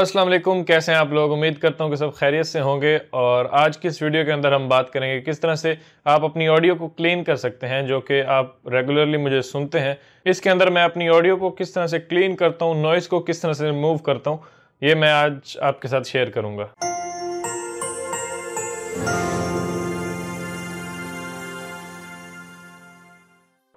अस्सलाम वालेकुम कैसे हैं आप लोग उम्मीद करता हूं कि सब खैरियत से होंगे और आज की इस वीडियो के अंदर हम बात करेंगे किस तरह से आप अपनी ऑडियो को क्लीन कर सकते हैं जो कि आप रेगुलरली मुझे सुनते हैं इसके अंदर मैं अपनी ऑडियो को किस तरह से क्लीन करता हूं नॉइस को किस तरह से रिमूव करता हूं ये मैं आज आपके साथ शेयर करूँगा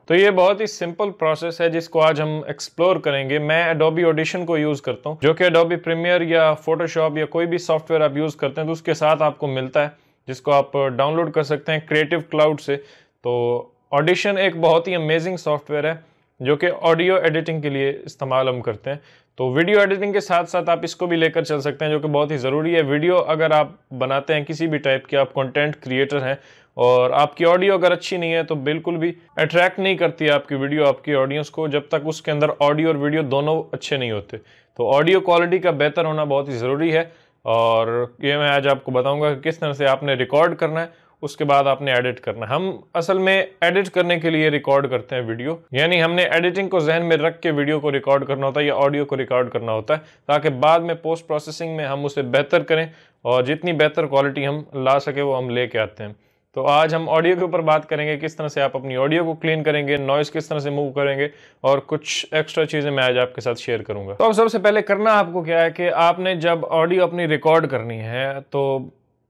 तो ये बहुत ही सिंपल प्रोसेस है जिसको आज हम एक्सप्लोर करेंगे मैं एडोबी ऑडिशन को यूज़ करता हूँ जो कि एडोबी प्रीमियर या फोटोशॉप या कोई भी सॉफ्टवेयर आप यूज़ करते हैं तो उसके साथ आपको मिलता है जिसको आप डाउनलोड कर सकते हैं क्रिएटिव क्लाउड से तो ऑडिशन एक बहुत ही अमेजिंग सॉफ्टवेयर है जो कि ऑडियो एडिटिंग के लिए इस्तेमाल हम करते हैं तो वीडियो एडिटिंग के साथ साथ आप इसको भी लेकर चल सकते हैं जो कि बहुत ही ज़रूरी है वीडियो अगर आप बनाते हैं किसी भी टाइप के आप कंटेंट क्रिएटर हैं और आपकी ऑडियो अगर अच्छी नहीं है तो बिल्कुल भी अट्रैक्ट नहीं करती है आपकी वीडियो आपकी ऑडियंस को जब तक उसके अंदर ऑडियो और वीडियो दोनों अच्छे नहीं होते तो ऑडियो क्वालिटी का बेहतर होना बहुत ही ज़रूरी है और ये मैं आज आपको बताऊंगा कि किस तरह से आपने रिकॉर्ड करना है उसके बाद आपने एडिट करना है हम असल में एडिट करने के लिए रिकॉर्ड करते हैं वीडियो यानी हमने एडिटिंग को जहन में रख के वीडियो को रिकॉर्ड करना होता है या ऑडियो को रिकॉर्ड करना होता है ताकि बाद में पोस्ट प्रोसेसिंग में हम उसे बेहतर करें और जितनी बेहतर क्वालिटी हम ला सके वो हम लेके आते हैं तो आज हम ऑडियो के ऊपर बात करेंगे किस तरह से आप अपनी ऑडियो को क्लीन करेंगे नॉइस किस तरह से मूव करेंगे और कुछ एक्स्ट्रा चीज़ें मैं आज आपके साथ शेयर करूंगा तो अब सबसे पहले करना आपको क्या है कि आपने जब ऑडियो अपनी रिकॉर्ड करनी है तो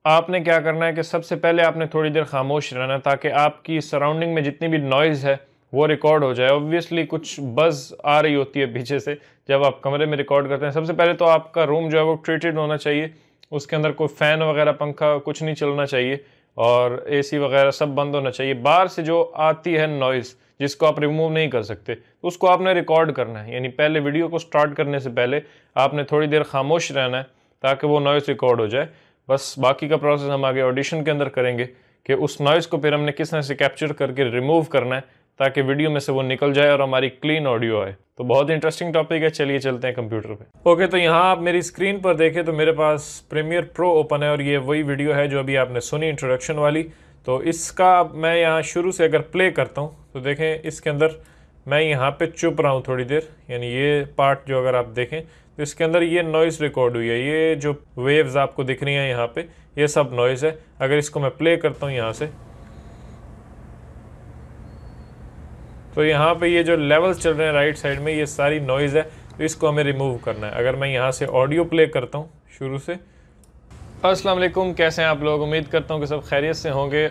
आपने क्या करना है कि सबसे पहले आपने थोड़ी देर खामोश रहना ताकि आपकी सराउंडिंग में जितनी भी नॉइज़ है वो रिकॉर्ड हो जाए ऑब्वियसली कुछ बज़ आ रही होती है पीछे से जब आप कमरे में रिकॉर्ड करते हैं सबसे पहले तो आपका रूम जो है वो ट्रीटेड होना चाहिए उसके अंदर कोई फ़ैन वगैरह पंखा कुछ नहीं चलना चाहिए और एसी वगैरह सब बंद होना चाहिए बाहर से जो आती है नॉइज़ जिसको आप रिमूव नहीं कर सकते तो उसको आपने रिकॉर्ड करना है यानी पहले वीडियो को स्टार्ट करने से पहले आपने थोड़ी देर खामोश रहना है ताकि वो नॉइज़ रिकॉर्ड हो जाए बस बाकी का प्रोसेस हम आगे ऑडिशन के अंदर करेंगे कि उस नॉइज़ को फिर हमने किस तरह से कैप्चर करके रिमूव करना है ताकि वीडियो में से वो निकल जाए और हमारी क्लीन ऑडियो आए तो बहुत इंटरेस्टिंग टॉपिक है चलिए चलते हैं कंप्यूटर पे ओके okay, तो यहाँ आप मेरी स्क्रीन पर देखें तो मेरे पास प्रीमियर प्रो ओपन है और ये वही वीडियो है जो अभी आपने सुनी इंट्रोडक्शन वाली तो इसका मैं यहाँ शुरू से अगर प्ले करता हूँ तो देखें इसके अंदर मैं यहाँ पर चुप रहा हूँ थोड़ी देर यानी ये पार्ट जो अगर आप देखें तो इसके अंदर ये नॉइज़ रिकॉर्ड हुई है ये जो वेव्स आपको दिख रही हैं यहाँ पर ये सब नॉइज़ है अगर इसको मैं प्ले करता हूँ यहाँ से तो यहाँ पे ये जो लेवल्स चल रहे हैं राइट साइड में ये सारी नॉइज़ है तो इसको हमें रिमूव करना है अगर मैं यहाँ से ऑडियो प्ले करता हूँ शुरू से असलम कैसे हैं आप लोग उम्मीद करता हूँ कि सब खैरियत से होंगे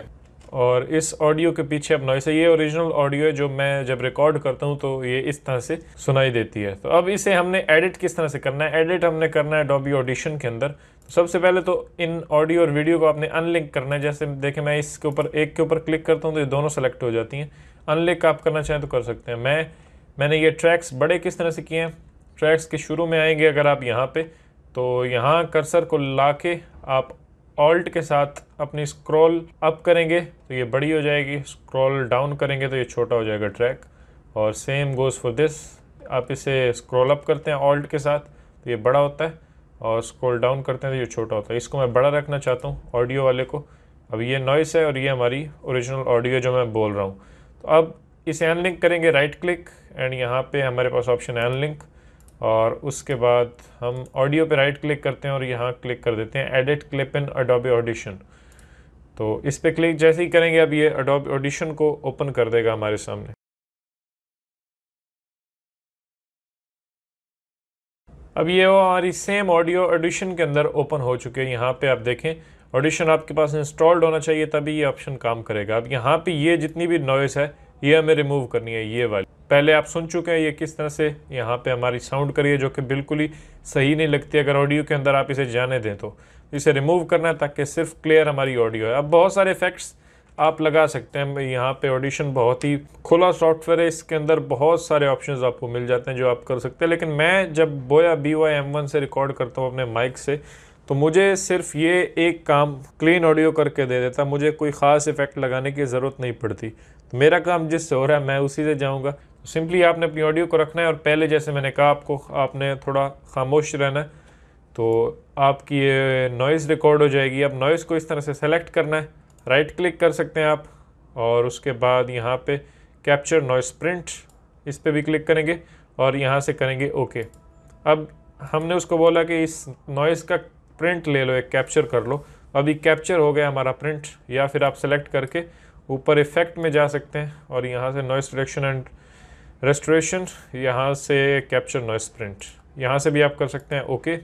और इस ऑडियो के पीछे अब नॉइस है ये ओरिजिनल ऑडियो है जो मैं जब रिकॉर्ड करता हूँ तो ये इस तरह से सुनाई देती है तो अब इसे हमने एडिट किस तरह से करना है एडिट हमने करना है डॉबी ऑडिशन के अंदर तो सबसे पहले तो इन ऑडियो और वीडियो को आपने अनलिंक करना है जैसे देखें मैं इसके ऊपर एक के ऊपर क्लिक करता हूँ तो ये दोनों सेलेक्ट हो जाती हैं अनलिक आप करना चाहें तो कर सकते हैं मैं मैंने ये ट्रैक्स बड़े किस तरह से किए हैं ट्रैक्स के शुरू में आएंगे अगर आप यहाँ पे तो यहाँ कर्सर को ला के आप ऑल्ट के साथ अपनी स्क्रॉल अप करेंगे तो ये बड़ी हो जाएगी स्क्रॉल डाउन करेंगे तो ये छोटा हो जाएगा ट्रैक और सेम गोज़ फॉर दिस आप इसे स्क्रॉल अप करते हैं ऑल्ट के साथ तो ये बड़ा होता है और स्क्रॉल डाउन करते हैं तो ये छोटा होता है इसको मैं बड़ा रखना चाहता हूँ ऑडियो वाले को अब ये नॉइस है और ये हमारी ओरिजिनल ऑडियो जो मैं बोल रहा हूँ तो अब इसे एन लिंक करेंगे राइट क्लिक एंड यहाँ पे हमारे पास ऑप्शन एन लिंक और उसके बाद हम ऑडियो पे राइट क्लिक करते हैं और यहाँ क्लिक कर देते हैं edit clip in Adobe Audition तो इस पर क्लिक जैसे ही करेंगे अब ये अडोबे ऑडिशन को ओपन कर देगा हमारे सामने अब ये वो हमारी सेम ऑडियो ऑडिशन के अंदर ओपन हो चुके हैं यहाँ पे आप देखें ऑडिशन आपके पास इंस्टॉल्ड होना चाहिए तभी ये ऑप्शन काम करेगा अब यहाँ पे ये जितनी भी नॉइस है ये हमें रिमूव करनी है ये वाली पहले आप सुन चुके हैं ये किस तरह से यहाँ पे हमारी साउंड करिए जो कि बिल्कुल ही सही नहीं लगती अगर ऑडियो के अंदर आप इसे जाने दें तो इसे रिमूव करना है ताकि सिर्फ क्लियर हमारी ऑडियो है अब बहुत सारे इफेक्ट्स आप लगा सकते हैं यहाँ पे ऑडिशन बहुत ही खुला सॉफ्टवेयर है इसके अंदर बहुत सारे ऑप्शंस आपको मिल जाते हैं जो आप कर सकते हैं लेकिन मैं जब Boya B Y M one से रिकॉर्ड करता हूँ अपने माइक से तो मुझे सिर्फ ये एक काम क्लीन ऑडियो करके दे देता मुझे कोई ख़ास इफ़ेक्ट लगाने की ज़रूरत नहीं पड़ती तो मेरा काम जिससे हो रहा है मैं उसी से जाऊँगा सिंपली आपने अपनी ऑडियो को रखना है और पहले जैसे मैंने कहा आपको आपने थोड़ा खामोश रहना है तो आपकी ये नॉइज़ रिकॉर्ड हो जाएगी अब नॉइज़ को इस तरह से सेलेक्ट करना है राइट क्लिक कर सकते हैं आप और उसके बाद यहाँ पे कैप्चर नॉइस प्रिंट इस पर भी क्लिक करेंगे और यहाँ से करेंगे ओके अब हमने उसको बोला कि इस नॉइज़ का प्रिंट ले लो एक कैप्चर कर लो अभी कैप्चर हो गया हमारा प्रिंट या फिर आप सेलेक्ट करके ऊपर इफेक्ट में जा सकते हैं और यहाँ से नॉइस डिडक्शन एंड रेस्टोरेशन यहाँ से कैप्चर नॉइस प्रिंट यहाँ से भी आप कर सकते हैं ओके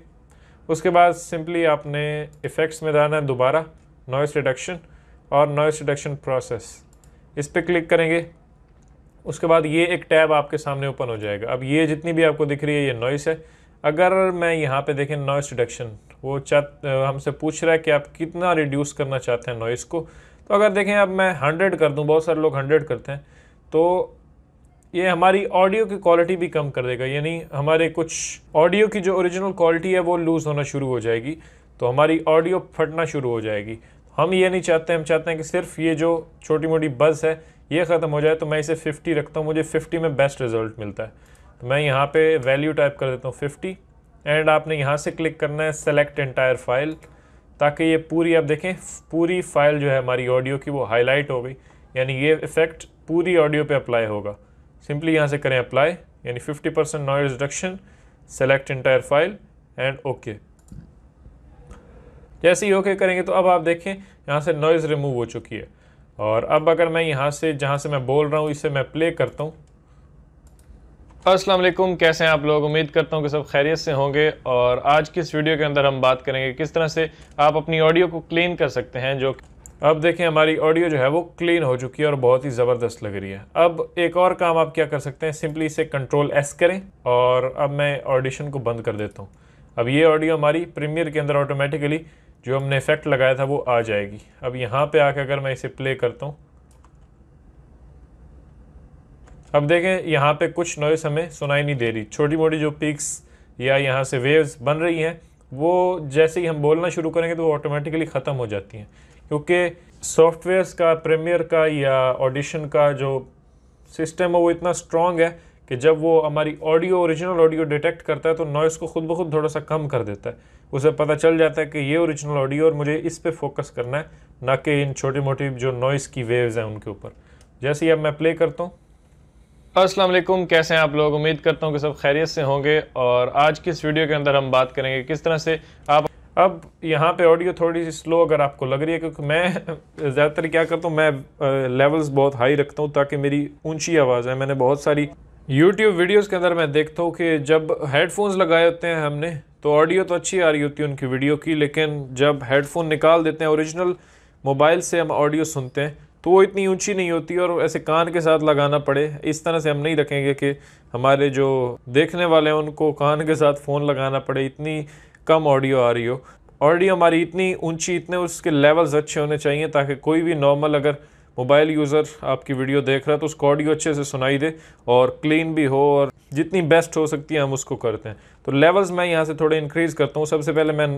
उसके बाद सिंपली आपने इफ़ेक्ट्स में जाना है दोबारा नॉइस रिडक्शन और नॉइस रिडक्शन प्रोसेस इस पर क्लिक करेंगे उसके बाद ये एक टैब आपके सामने ओपन हो जाएगा अब ये जितनी भी आपको दिख रही है ये नॉइस है अगर मैं यहाँ पे देखें नॉइस रिडक्शन वो चाह हमसे पूछ रहा है कि आप कितना रिड्यूस करना चाहते हैं नॉइज़ को तो अगर देखें अब मैं हंड्रेड कर दूँ बहुत सारे लोग हंड्रेड करते हैं तो ये हमारी ऑडियो की क्वालिटी भी कम कर देगा यानी हमारे कुछ ऑडियो की जो ओरिजिनल क्वालिटी है वो लूज़ होना शुरू हो जाएगी तो हमारी ऑडियो फटना शुरू हो जाएगी हम ये नहीं चाहते हम चाहते हैं कि सिर्फ ये जो छोटी मोटी बस है ये ख़त्म हो जाए तो मैं इसे 50 रखता हूँ मुझे 50 में बेस्ट रिज़ल्ट मिलता है तो मैं यहाँ पे वैल्यू टाइप कर देता हूँ फिफ्टी एंड आपने यहाँ से क्लिक करना है सेलेक्ट एंटायर फाइल ताकि ये पूरी आप देखें पूरी फाइल जो है हमारी ऑडियो की वो हाईलाइट हो गई यानी ये इफ़ेक्ट पूरी ऑडियो पे अप्लाई होगा सिंपली यहाँ से करें अप्लाई यानी 50 percent noise reduction select entire file and okay जैसे ही ओके okay करेंगे तो अब आप देखें यहाँ से नॉइज़ रिमूव हो चुकी है और अब अगर मैं यहाँ से जहाँ से मैं बोल रहा हूँ इसे मैं प्ले करता हूँ अस्सलाम वालेकुम कैसे हैं आप लोग उम्मीद करता हूँ कि सब खैरियत से होंगे और आज की इस वीडियो के अंदर हम बात करेंगे किस तरह से आप अपनी ऑडियो को क्लीन कर सकते हैं जो अब देखें हमारी ऑडियो जो है वो क्लीन हो चुकी है और बहुत ही ज़बरदस्त लग रही है अब एक और काम आप क्या कर सकते हैं सिंपली इसे कंट्रोल एस करें और अब मैं ऑडिशन को बंद कर देता हूँ अब ये ऑडियो हमारी प्रीमियर के अंदर ऑटोमेटिकली जो हमने इफेक्ट लगाया था वो आ जाएगी अब यहाँ पर आकर अगर मैं इसे प्ले करता हूँ अब देखें यहाँ पे कुछ नॉइस हमें सुनाई नहीं दे रही छोटी मोटी जो पिक्स या यहाँ से वेव्स बन रही हैं वो जैसे ही हम बोलना शुरू करेंगे तो वो ऑटोमेटिकली ख़त्म हो जाती हैं क्योंकि सॉफ्टवेयर्स का प्रीमियर का या ऑडिशन का जो सिस्टम है वो इतना स्ट्रॉन्ग है कि जब वो हमारी ऑडियो ओरिजिनल ऑडियो डिटेक्ट करता है तो नॉइस को खुद ब खुद थोड़ा सा कम कर देता है उसे पता चल जाता है कि ये ओरिजिनल ऑडियो और मुझे इस पर फोकस करना है ना कि इन छोटी मोटी जो नॉइस की वेव्स हैं उनके ऊपर जैसे ही अब मैं प्ले करता हूँ अस्सलाम वालेकुम कैसे हैं आप लोग उम्मीद करता हूँ कि सब खैरियत से होंगे और आज की इस वीडियो के अंदर हम बात करेंगे किस तरह से आप अब यहाँ पे ऑडियो थोड़ी सी स्लो अगर आपको लग रही है क्योंकि मैं ज़्यादातर क्या करता हूँ मैं लेवल्स बहुत हाई रखता हूँ ताकि मेरी ऊंची आवाज़ है मैंने बहुत सारी यूट्यूब वीडियोस के अंदर मैं देखता हूँ कि जब हेडफोन्स लगाए होते हैं हमने तो ऑडियो तो अच्छी आ रही होती है उनकी वीडियो की लेकिन जब हेडफोन निकाल देते हैं औरिजिनल मोबाइल से हम ऑडियो सुनते हैं तो वो इतनी ऊंची नहीं होती और ऐसे कान के साथ लगाना पड़े इस तरह से हम नहीं रखेंगे कि हमारे जो देखने वाले हैं उनको कान के साथ फ़ोन लगाना पड़े इतनी कम ऑडियो आ रही हो ऑडियो हमारी इतनी ऊंची इतने उसके लेवल्स अच्छे होने चाहिए ताकि कोई भी नॉर्मल अगर मोबाइल यूज़र आपकी वीडियो देख रहा है तो उसको ऑडियो अच्छे से सुनाई दे और क्लीन भी हो और जितनी बेस्ट हो सकती है हम उसको करते हैं तो लेवल्स मैं यहाँ से थोड़े इंक्रीज़ करता हूँ सबसे पहले मैं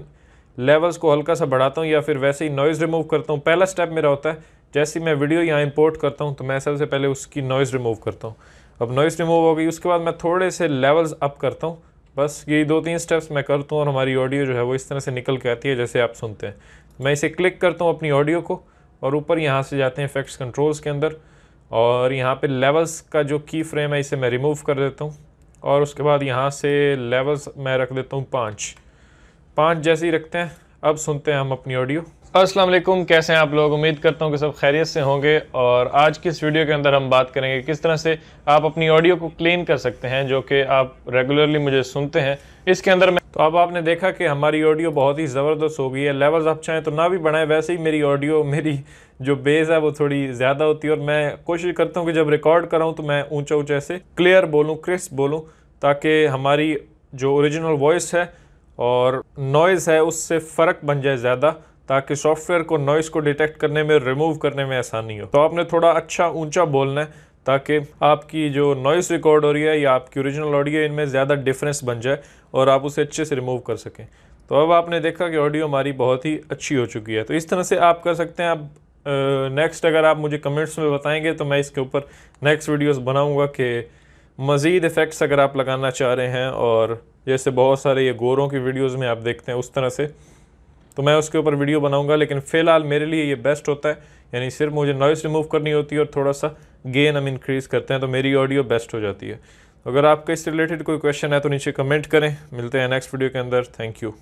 लेवल्स को हल्का सा बढ़ाता हूँ या फिर वैसे ही नॉइज़ रिमूव करता हूँ पहला स्टेप मेरा होता है जैसे मैं वीडियो यहाँ इंपोर्ट करता हूँ तो मैं सबसे पहले उसकी नॉइज़ रिमूव करता हूँ अब नॉइज़ रिमूव हो गई उसके बाद मैं थोड़े से लेवल्स अप करता हूँ बस यही दो तीन स्टेप्स मैं करता हूँ और हमारी ऑडियो जो है वो इस तरह से निकल के आती है जैसे आप सुनते हैं मैं इसे क्लिक करता हूँ अपनी ऑडियो को और ऊपर यहाँ से जाते हैं इफेक्ट्स कंट्रोल्स के अंदर और यहाँ पर लेवल्स का जो की फ्रेम है इसे मैं रिमूव कर देता हूँ और उसके बाद यहाँ से लेवल्स मैं रख देता हूँ पाँच पाँच जैसे ही रखते हैं अब सुनते हैं हम अपनी ऑडियो अस्सलाम वालेकुम कैसे हैं आप लोग उम्मीद करता हूं कि सब खैरियत से होंगे और आज की इस वीडियो के अंदर हम बात करेंगे किस तरह से आप अपनी ऑडियो को क्लीन कर सकते हैं जो कि आप रेगुलरली मुझे सुनते हैं इसके अंदर मैं तो अब आपने देखा कि हमारी ऑडियो बहुत ही ज़बरदस्त हो गई है लेवल्स आप चाहें तो ना भी बढ़ाएं वैसे ही मेरी ऑडियो मेरी जो बेस है वो थोड़ी ज़्यादा होती है और मैं कोशिश करता हूँ कि जब रिकॉर्ड कराऊँ तो मैं ऊँचा ऊँचा से क्लियर बोलूँ क्रिस्प बोलूँ ताकि हमारी जो औरिजिनल वॉइस है और नॉइज़ है उससे फ़र्क बन जाए ज़्यादा ताकि सॉफ्टवेयर को नॉइस को डिटेक्ट करने में रिमूव करने में आसानी हो तो आपने थोड़ा अच्छा ऊंचा बोलना है ताकि आपकी जो नॉइस रिकॉर्ड हो रही है या आपकी ओरिजिनल ऑडियो इनमें ज़्यादा डिफरेंस बन जाए और आप उसे अच्छे से रिमूव कर सकें तो अब आपने देखा कि ऑडियो हमारी बहुत ही अच्छी हो चुकी है तो इस तरह से आप कर सकते हैं आप नेक्स्ट अगर आप मुझे कमेंट्स में बताएंगे तो मैं इसके ऊपर नेक्स्ट वीडियोस बनाऊंगा कि मज़ीद इफ़ेक्ट्स अगर आप लगाना चाह रहे हैं और जैसे बहुत सारे ये गोरों की वीडियोस में आप देखते हैं उस तरह से तो मैं उसके ऊपर वीडियो बनाऊंगा लेकिन फ़िलहाल मेरे लिए ये बेस्ट होता है यानी सिर्फ मुझे नॉइस रिमूव करनी होती है और थोड़ा सा गेन हम इंक्रीज़ करते हैं तो मेरी ऑडियो बेस्ट हो जाती है अगर आपका इससे रिलेटेड कोई क्वेश्चन है तो नीचे कमेंट करें मिलते हैं नेक्स्ट वीडियो के अंदर थैंक यू